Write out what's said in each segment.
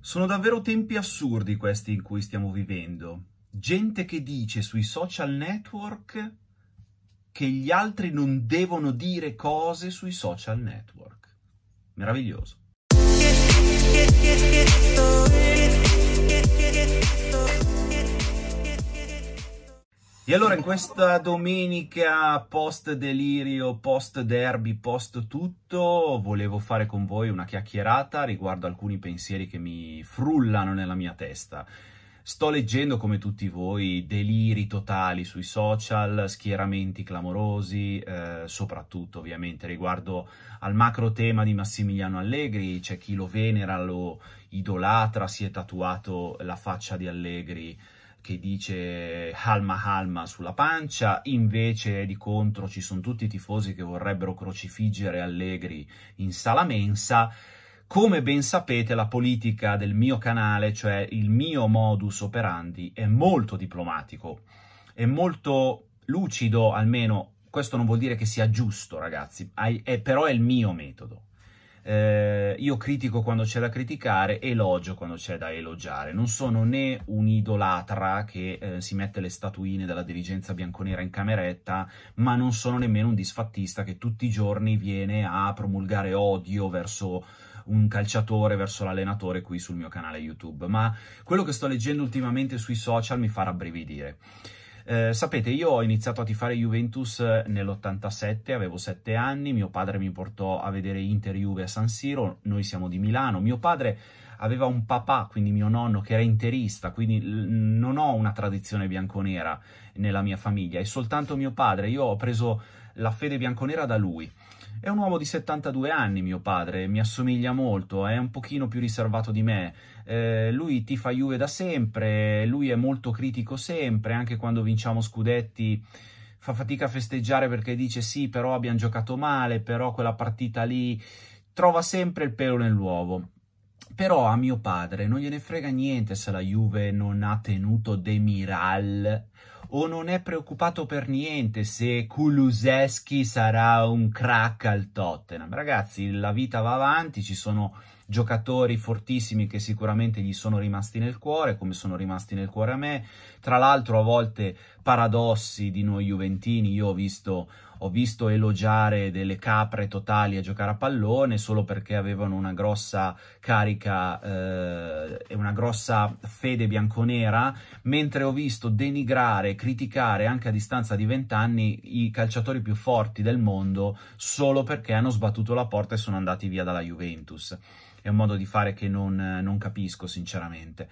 Sono davvero tempi assurdi questi in cui stiamo vivendo. Gente che dice sui social network che gli altri non devono dire cose sui social network. Meraviglioso. E allora in questa domenica post delirio, post derby, post tutto, volevo fare con voi una chiacchierata riguardo alcuni pensieri che mi frullano nella mia testa. Sto leggendo, come tutti voi, deliri totali sui social, schieramenti clamorosi, eh, soprattutto ovviamente riguardo al macro tema di Massimiliano Allegri, c'è chi lo venera, lo idolatra, si è tatuato la faccia di Allegri che dice Halma Halma sulla pancia, invece di contro ci sono tutti i tifosi che vorrebbero crocifiggere Allegri in sala mensa. Come ben sapete, la politica del mio canale, cioè il mio modus operandi, è molto diplomatico, è molto lucido, almeno questo non vuol dire che sia giusto, ragazzi, è, però è il mio metodo eh, io critico quando c'è da criticare, elogio quando c'è da elogiare. Non sono né un idolatra che eh, si mette le statuine della dirigenza bianconera in cameretta, ma non sono nemmeno un disfattista che tutti i giorni viene a promulgare odio verso un calciatore verso l'allenatore qui sul mio canale YouTube, ma quello che sto leggendo ultimamente sui social mi fa rabbrividire. Eh, sapete, io ho iniziato a tifare Juventus eh, nell'87, avevo 7 anni, mio padre mi portò a vedere Inter Juve a San Siro, noi siamo di Milano, mio padre aveva un papà, quindi mio nonno, che era interista, quindi non ho una tradizione bianconera nella mia famiglia, è soltanto mio padre, io ho preso la fede bianconera da lui. È un uomo di 72 anni, mio padre, mi assomiglia molto, è un pochino più riservato di me. Eh, lui fa Juve da sempre, lui è molto critico sempre, anche quando vinciamo scudetti fa fatica a festeggiare perché dice sì, però abbiamo giocato male, però quella partita lì trova sempre il pelo nell'uovo. Però a mio padre non gliene frega niente se la Juve non ha tenuto De Miral o non è preoccupato per niente se Kuluseschi sarà un crack al Tottenham. Ragazzi, la vita va avanti, ci sono giocatori fortissimi che sicuramente gli sono rimasti nel cuore, come sono rimasti nel cuore a me. Tra l'altro, a volte paradossi di noi Juventini, io ho visto ho visto elogiare delle capre totali a giocare a pallone solo perché avevano una grossa carica eh, e una grossa fede bianconera, mentre ho visto denigrare, criticare anche a distanza di vent'anni i calciatori più forti del mondo solo perché hanno sbattuto la porta e sono andati via dalla Juventus. È un modo di fare che non, non capisco, sinceramente.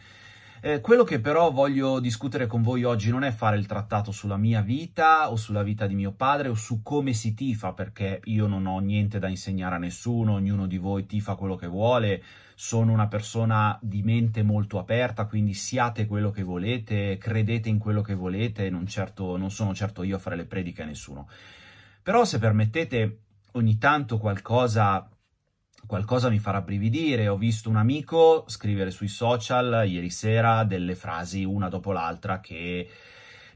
Eh, quello che però voglio discutere con voi oggi non è fare il trattato sulla mia vita o sulla vita di mio padre o su come si tifa, perché io non ho niente da insegnare a nessuno, ognuno di voi tifa quello che vuole, sono una persona di mente molto aperta, quindi siate quello che volete, credete in quello che volete, non, certo, non sono certo io a fare le prediche a nessuno. Però se permettete ogni tanto qualcosa qualcosa mi farà brividire. Ho visto un amico scrivere sui social ieri sera delle frasi una dopo l'altra che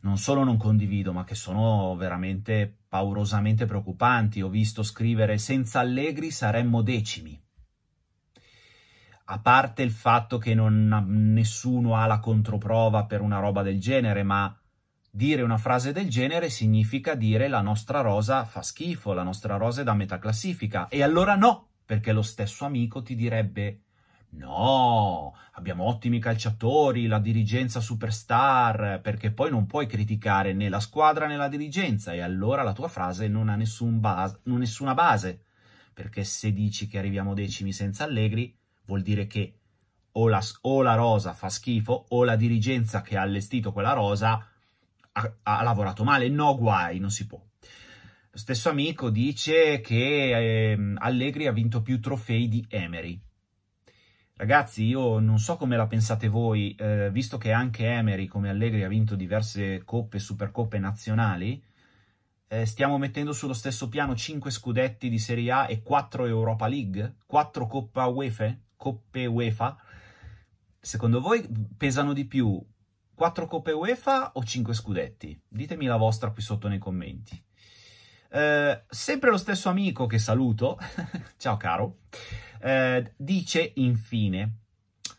non solo non condivido, ma che sono veramente paurosamente preoccupanti. Ho visto scrivere senza Allegri saremmo decimi. A parte il fatto che non, nessuno ha la controprova per una roba del genere, ma dire una frase del genere significa dire la nostra rosa fa schifo, la nostra rosa è da metà classifica. E allora no, perché lo stesso amico ti direbbe No, abbiamo ottimi calciatori, la dirigenza superstar, perché poi non puoi criticare né la squadra né la dirigenza e allora la tua frase non ha nessun base, non nessuna base, perché se dici che arriviamo decimi senza Allegri vuol dire che o la, o la rosa fa schifo o la dirigenza che ha allestito quella rosa ha, ha lavorato male, no guai, non si può stesso amico dice che eh, Allegri ha vinto più trofei di Emery. Ragazzi, io non so come la pensate voi, eh, visto che anche Emery, come Allegri, ha vinto diverse coppe, supercoppe nazionali, eh, stiamo mettendo sullo stesso piano 5 scudetti di Serie A e 4 Europa League, 4 Coppa UEFA, Coppe UEFA. Secondo voi pesano di più 4 Coppe UEFA o 5 scudetti? Ditemi la vostra qui sotto nei commenti. Eh, sempre lo stesso amico che saluto, ciao caro, eh, dice infine,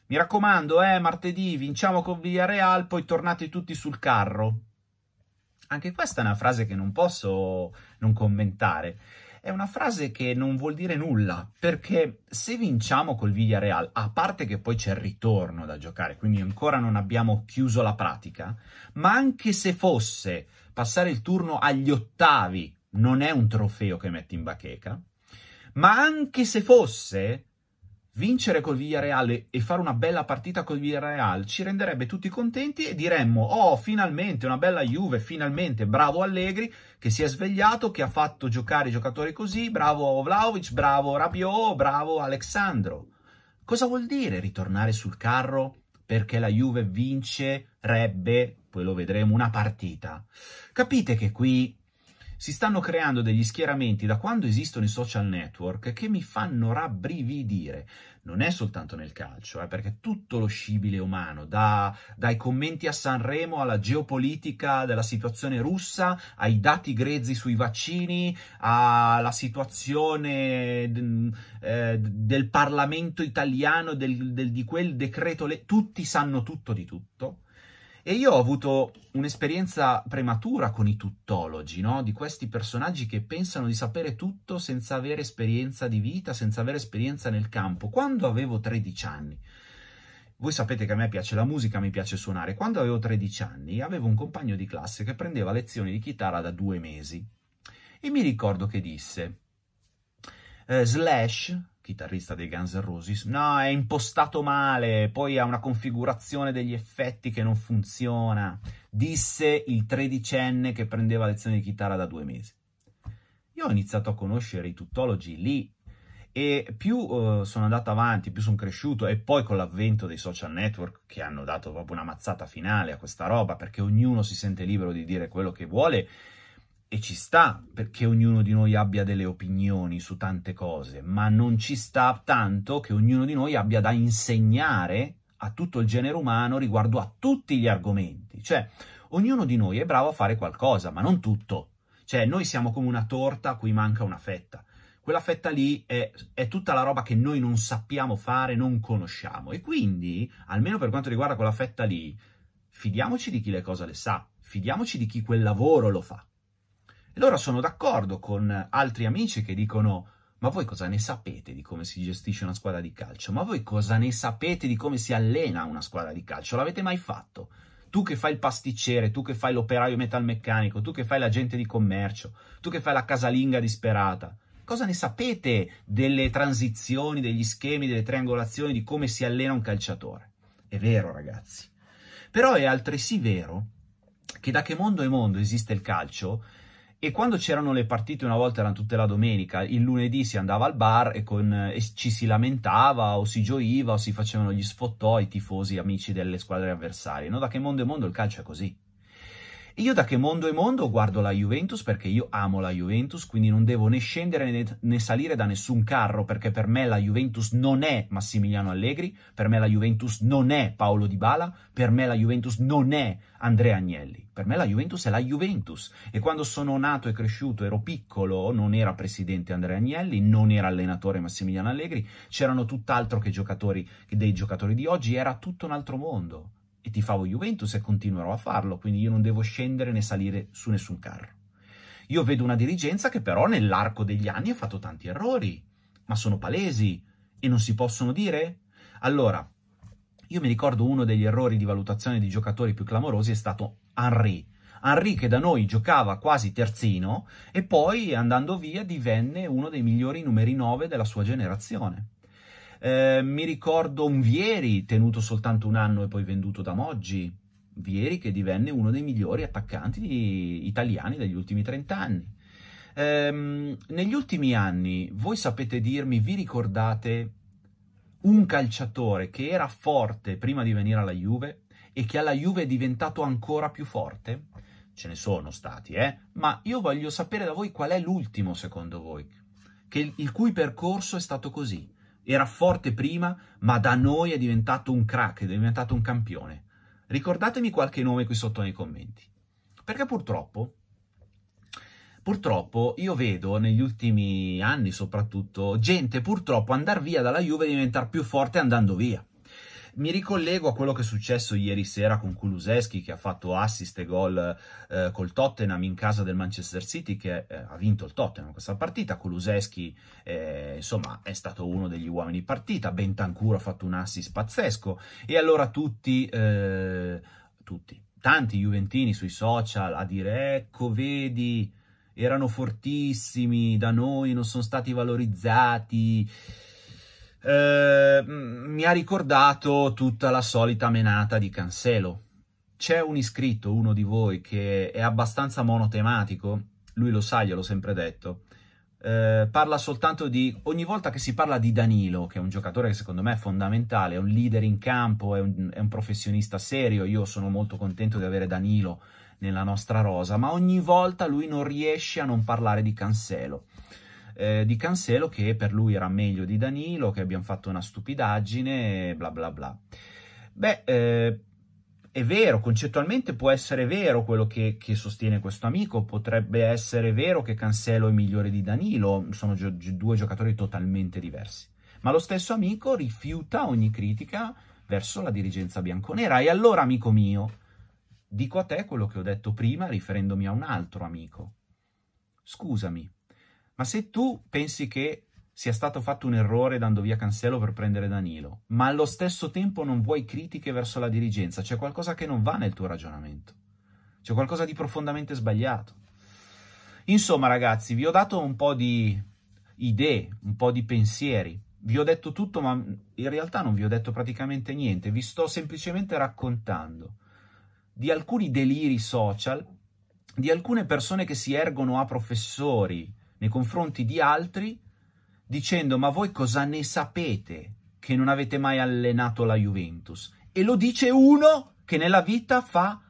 mi raccomando, eh, martedì vinciamo con Villarreal, poi tornate tutti sul carro. Anche questa è una frase che non posso non commentare. È una frase che non vuol dire nulla, perché se vinciamo col Villarreal, a parte che poi c'è il ritorno da giocare, quindi ancora non abbiamo chiuso la pratica, ma anche se fosse passare il turno agli ottavi non è un trofeo che metti in bacheca, ma anche se fosse, vincere col Villarreal e fare una bella partita col Villarreal ci renderebbe tutti contenti e diremmo oh finalmente una bella Juve, finalmente bravo Allegri che si è svegliato, che ha fatto giocare i giocatori così, bravo Vlaovic, bravo Rabiot, bravo Alexandro. Cosa vuol dire ritornare sul carro perché la Juve vincerebbe, poi lo vedremo, una partita? Capite che qui si stanno creando degli schieramenti da quando esistono i social network che mi fanno rabbrividire. Non è soltanto nel calcio, eh, perché tutto lo scibile umano, da, dai commenti a Sanremo alla geopolitica della situazione russa, ai dati grezzi sui vaccini, alla situazione eh, del Parlamento italiano, del, del, di quel decreto, le... tutti sanno tutto di tutto e io ho avuto un'esperienza prematura con i tuttologi, no? di questi personaggi che pensano di sapere tutto senza avere esperienza di vita, senza avere esperienza nel campo. Quando avevo 13 anni, voi sapete che a me piace la musica, mi piace suonare, quando avevo 13 anni avevo un compagno di classe che prendeva lezioni di chitarra da due mesi e mi ricordo che disse, eh, Slash, chitarrista dei Guns N' Roses, no, è impostato male, poi ha una configurazione degli effetti che non funziona, disse il tredicenne che prendeva lezioni di chitarra da due mesi. Io ho iniziato a conoscere i tuttologi lì e più uh, sono andato avanti, più sono cresciuto e poi con l'avvento dei social network che hanno dato proprio una mazzata finale a questa roba perché ognuno si sente libero di dire quello che vuole e ci sta perché ognuno di noi abbia delle opinioni su tante cose, ma non ci sta tanto che ognuno di noi abbia da insegnare a tutto il genere umano riguardo a tutti gli argomenti. Cioè, ognuno di noi è bravo a fare qualcosa, ma non tutto. Cioè, noi siamo come una torta a cui manca una fetta. Quella fetta lì è, è tutta la roba che noi non sappiamo fare, non conosciamo. E quindi, almeno per quanto riguarda quella fetta lì, fidiamoci di chi le cose le sa, fidiamoci di chi quel lavoro lo fa e loro sono d'accordo con altri amici che dicono ma voi cosa ne sapete di come si gestisce una squadra di calcio? Ma voi cosa ne sapete di come si allena una squadra di calcio? L'avete mai fatto? Tu che fai il pasticcere, tu che fai l'operaio metalmeccanico, tu che fai l'agente di commercio, tu che fai la casalinga disperata, cosa ne sapete delle transizioni, degli schemi, delle triangolazioni, di come si allena un calciatore? È vero, ragazzi. Però è altresì vero che da che mondo è mondo esiste il calcio, e quando c'erano le partite, una volta erano tutte la domenica, il lunedì si andava al bar e, con, eh, e, ci si lamentava o si gioiva o si facevano gli sfottò ai tifosi amici delle squadre avversarie. No, da che mondo è mondo il calcio è così. Io da che mondo è mondo guardo la Juventus perché io amo la Juventus, quindi non devo né scendere né, salire da nessun carro perché per me la Juventus non è Massimiliano Allegri, per me la Juventus non è Paolo Di Bala, per me la Juventus non è Andrea Agnelli. Per me la Juventus è la Juventus e quando sono nato e cresciuto ero piccolo, non era presidente Andrea Agnelli, non era allenatore Massimiliano Allegri, c'erano tutt'altro che giocatori dei giocatori di oggi, era tutto un altro mondo e tifavo Juventus e continuerò a farlo, quindi io non devo scendere né salire su nessun carro. Io vedo una dirigenza che però nell'arco degli anni ha fatto tanti errori, ma sono palesi e non si possono dire? Allora, io mi ricordo uno degli errori di valutazione di giocatori più clamorosi è stato Henry. Henry che da noi giocava quasi terzino e poi andando via divenne uno dei migliori numeri 9 della sua generazione. Ehm, mi ricordo un Vieri tenuto soltanto un anno e poi venduto da Moggi. Vieri che divenne uno dei migliori attaccanti italiani degli ultimi trent'anni. Eh, negli ultimi anni voi sapete dirmi, vi ricordate un calciatore che era forte prima di venire alla Juve e che alla Juve è diventato ancora più forte? Ce ne sono stati, eh? Ma io voglio sapere da voi qual è l'ultimo secondo voi, che, il cui percorso è stato così. Era forte prima, ma da noi è diventato un crack, è diventato un campione. Ricordatemi qualche nome qui sotto nei commenti. Perché purtroppo, purtroppo io vedo negli ultimi anni soprattutto gente purtroppo andare via dalla Juve e diventare più forte andando via. Mi ricollego a quello che è successo ieri sera con Kuluseschi che ha fatto assist e gol eh, col Tottenham in casa del Manchester City che eh, ha vinto il Tottenham questa partita. Kuluseschi eh, insomma è stato uno degli uomini partita, Bentancur ha fatto un assist pazzesco e allora tutti, eh, tutti, tanti Juventini sui social a dire ecco vedi erano fortissimi, da noi non sono stati valorizzati. Eh, mi ha ricordato tutta la solita menata di Cancelo. C'è un iscritto, uno di voi, che è abbastanza monotematico, lui lo sa, gliel'ho sempre detto, eh, parla soltanto di... ogni volta che si parla di Danilo, che è un giocatore che secondo me è fondamentale, è un leader in campo, è un, è un professionista serio, io sono molto contento di avere Danilo nella nostra rosa, ma ogni volta lui non riesce a non parlare di Cancelo eh, di Cancelo che per lui era meglio di Danilo, che abbiamo fatto una stupidaggine, bla bla bla. Beh, eh, è vero, concettualmente può essere vero quello che, che, sostiene questo amico, potrebbe essere vero che Cancelo è migliore di Danilo, sono gio- due giocatori totalmente diversi. Ma lo stesso amico rifiuta ogni critica verso la dirigenza bianconera. E allora, amico mio, dico a te quello che ho detto prima riferendomi a un altro amico. Scusami, ma se tu pensi che sia stato fatto un errore dando via Cancelo per prendere Danilo, ma allo stesso tempo non vuoi critiche verso la dirigenza, c'è qualcosa che non va nel tuo ragionamento. C'è qualcosa di profondamente sbagliato. Insomma, ragazzi, vi ho dato un po' di idee, un po' di pensieri. Vi ho detto tutto, ma in realtà non vi ho detto praticamente niente. Vi sto semplicemente raccontando di alcuni deliri social, di alcune persone che si ergono a professori, nei confronti di altri dicendo ma voi cosa ne sapete che non avete mai allenato la Juventus? E lo dice uno che nella vita fa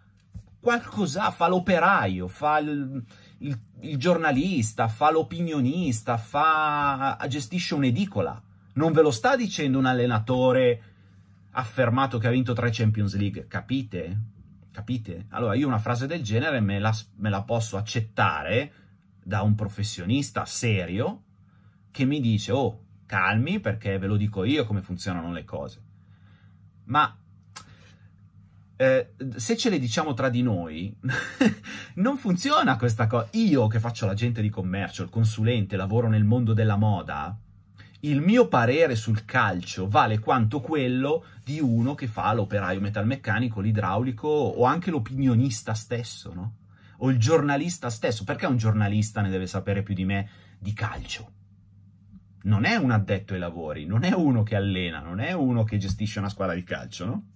qualcosa, fa l'operaio, fa il, il, il giornalista, fa l'opinionista, fa, gestisce un'edicola. Non ve lo sta dicendo un allenatore affermato che ha vinto tre Champions League, capite? Capite? Allora io una frase del genere me la, me la posso accettare da un professionista serio che mi dice, oh, calmi perché ve lo dico io come funzionano le cose. Ma eh, se ce le diciamo tra di noi, non funziona questa cosa. Io che faccio l'agente di commercio, il consulente, lavoro nel mondo della moda, il mio parere sul calcio vale quanto quello di uno che fa l'operaio metalmeccanico, l'idraulico o anche l'opinionista stesso, no? o il giornalista stesso, perché un giornalista ne deve sapere più di me di calcio? Non è un addetto ai lavori, non è uno che allena, non è uno che gestisce una squadra di calcio, no?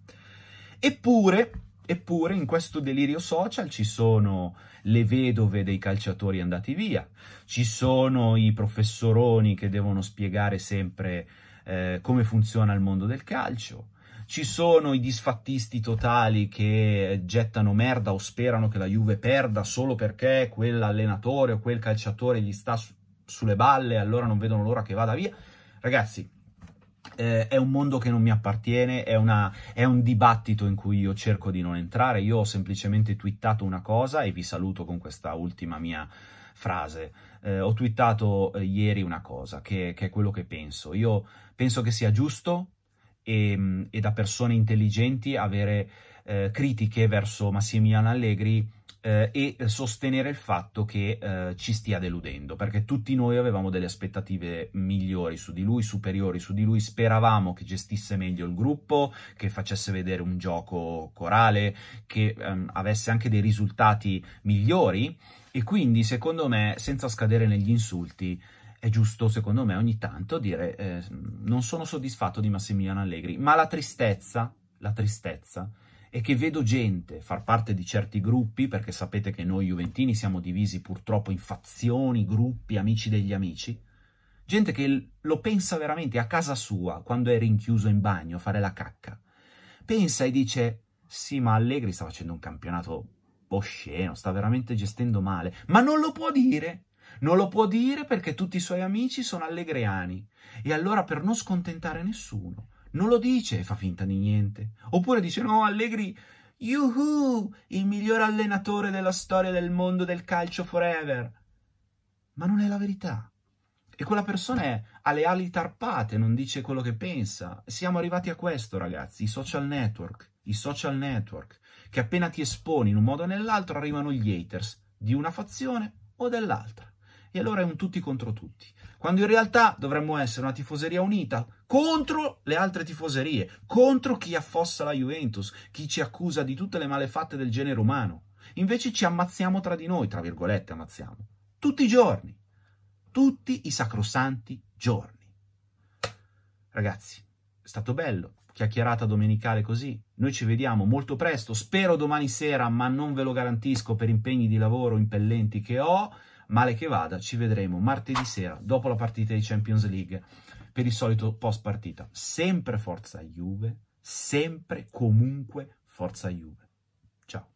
Eppure, eppure in questo delirio social ci sono le vedove dei calciatori andati via, ci sono i professoroni che devono spiegare sempre eh, come funziona il mondo del calcio, ci sono i disfattisti totali che gettano merda o sperano che la Juve perda solo perché quell'allenatore o quel calciatore gli sta su, sulle balle e allora non vedono l'ora che vada via. Ragazzi, eh, è un mondo che non mi appartiene, è, una, è, un dibattito in cui io cerco di non entrare. Io ho semplicemente twittato una cosa e vi saluto con questa ultima mia frase. Eh, ho twittato eh, ieri una cosa, che, che è quello che penso. Io penso che sia giusto e, ehm, e da persone intelligenti avere eh, critiche verso Massimiliano Allegri eh, e sostenere il fatto che eh, ci stia deludendo, perché tutti noi avevamo delle aspettative migliori su di lui, superiori su di lui, speravamo che gestisse meglio il gruppo, che facesse vedere un gioco corale, che ehm, avesse anche dei risultati migliori e quindi secondo me, senza scadere negli insulti, è giusto, secondo me, ogni tanto dire eh, non sono soddisfatto di Massimiliano Allegri, ma la tristezza, la tristezza è che vedo gente far parte di certi gruppi, perché sapete che noi Juventini siamo divisi purtroppo in fazioni, gruppi, amici degli amici, gente che lo pensa veramente a casa sua, quando è rinchiuso in bagno a fare la cacca, pensa e dice sì ma Allegri sta facendo un campionato osceno, sta veramente gestendo male, ma non lo può dire, non lo può dire perché tutti i suoi amici sono allegreani e allora per non scontentare nessuno non lo dice e fa finta di niente. Oppure dice no, Allegri, yuhu, il miglior allenatore della storia del mondo del calcio forever. Ma non è la verità. E quella persona è, ha le ali tarpate, non dice quello che pensa. Siamo arrivati a questo, ragazzi, i social network, i social network, che appena ti esponi in un modo o nell'altro arrivano gli haters di una fazione o dell'altra. E allora è un tutti contro tutti, quando in realtà dovremmo essere una tifoseria unita contro le altre tifoserie, contro chi affossa la Juventus, chi ci accusa di tutte le malefatte del genere umano. Invece ci ammazziamo tra di noi, tra virgolette ammazziamo, tutti i giorni, tutti i sacrosanti giorni. Ragazzi, è stato bello, chiacchierata domenicale così. Noi ci vediamo molto presto, spero domani sera, ma non ve lo garantisco per impegni di lavoro impellenti che ho. Male che vada, ci vedremo martedì sera, dopo la partita di Champions League, per il solito post partita. Sempre Forza Juve, sempre comunque Forza Juve. Ciao.